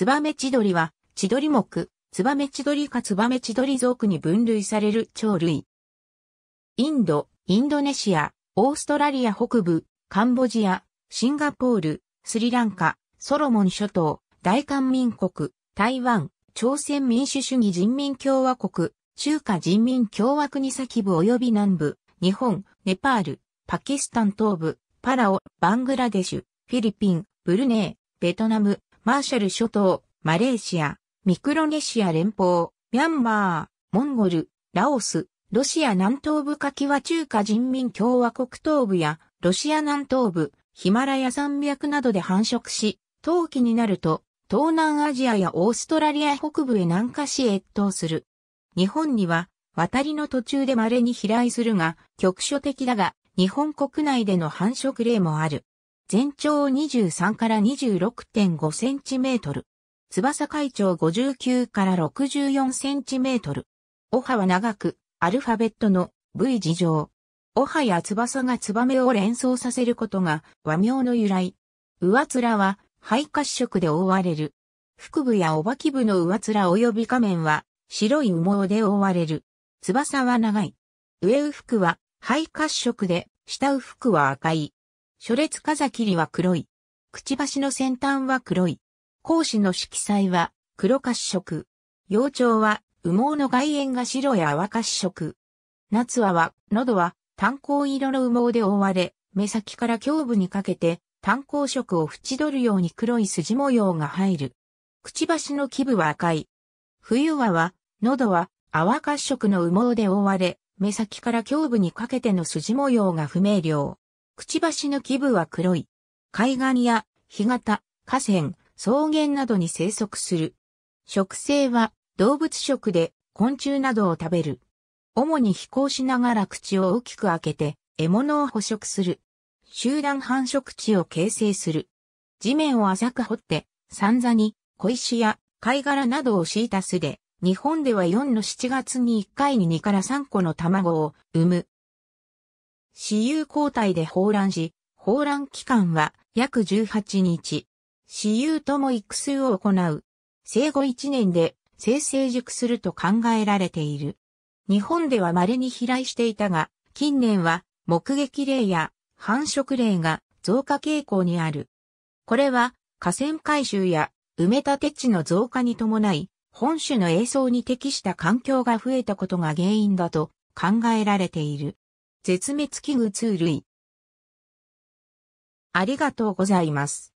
ツバメチドリは、チドリ目、ツバメチドリかツバメチドリ属に分類される鳥類。インド、インドネシア、オーストラリア北部、カンボジア、シンガポール、スリランカ、ソロモン諸島、大韓民国、台湾、朝鮮民主主義人民共和国、中華人民共和国先部及び南部、日本、ネパール、パキスタン東部、パラオ、バングラデシュ、フィリピン、ブルネー、ベトナム、マーシャル諸島、マレーシア、ミクロネシア連邦、ミャンマー、モンゴル、ラオス、ロシア南東部カキワ中華人民共和国東部や、ロシア南東部、ヒマラヤ山脈などで繁殖し、冬季になると、東南アジアやオーストラリア北部へ南下し越冬する。日本には、渡りの途中で稀に飛来するが、局所的だが、日本国内での繁殖例もある。全長23から26.5センチメートル。翼海長59から64センチメートル。オハは長く、アルファベットの V 字上。オハや翼がツバメを連想させることが和名の由来。上面は肺褐色で覆われる。腹部やおばき部の上面及び下面は白い羽毛で覆われる。翼は長い。上羽服は肺褐色で、下羽服は赤い。初列風切りは黒い。くちばしの先端は黒い。講師の色彩は黒褐色。幼鳥は羽毛の外縁が白や淡褐色。夏はは、喉は炭鉱色の羽毛で覆われ、目先から胸部にかけて炭鉱色を縁取るように黒い筋模様が入る。くちばしの基部は赤い。冬はは、喉は淡褐色の羽毛で覆われ、目先から胸部にかけての筋模様が不明瞭。くちばしの基部は黒い。海岸や干潟、河川、草原などに生息する。食性は動物食で昆虫などを食べる。主に飛行しながら口を大きく開けて獲物を捕食する。集団繁殖地を形成する。地面を浅く掘って、散座に小石や貝殻などを敷いた巣で、日本では4の7月に1回に2から3個の卵を産む私有交代で放卵し、放卵期間は約18日。私有とも育数を行う。生後1年で生成熟すると考えられている。日本では稀に飛来していたが、近年は目撃例や繁殖例が増加傾向にある。これは河川回収や埋め立て地の増加に伴い、本種の栄像に適した環境が増えたことが原因だと考えられている。絶滅危惧2類。ありがとうございます。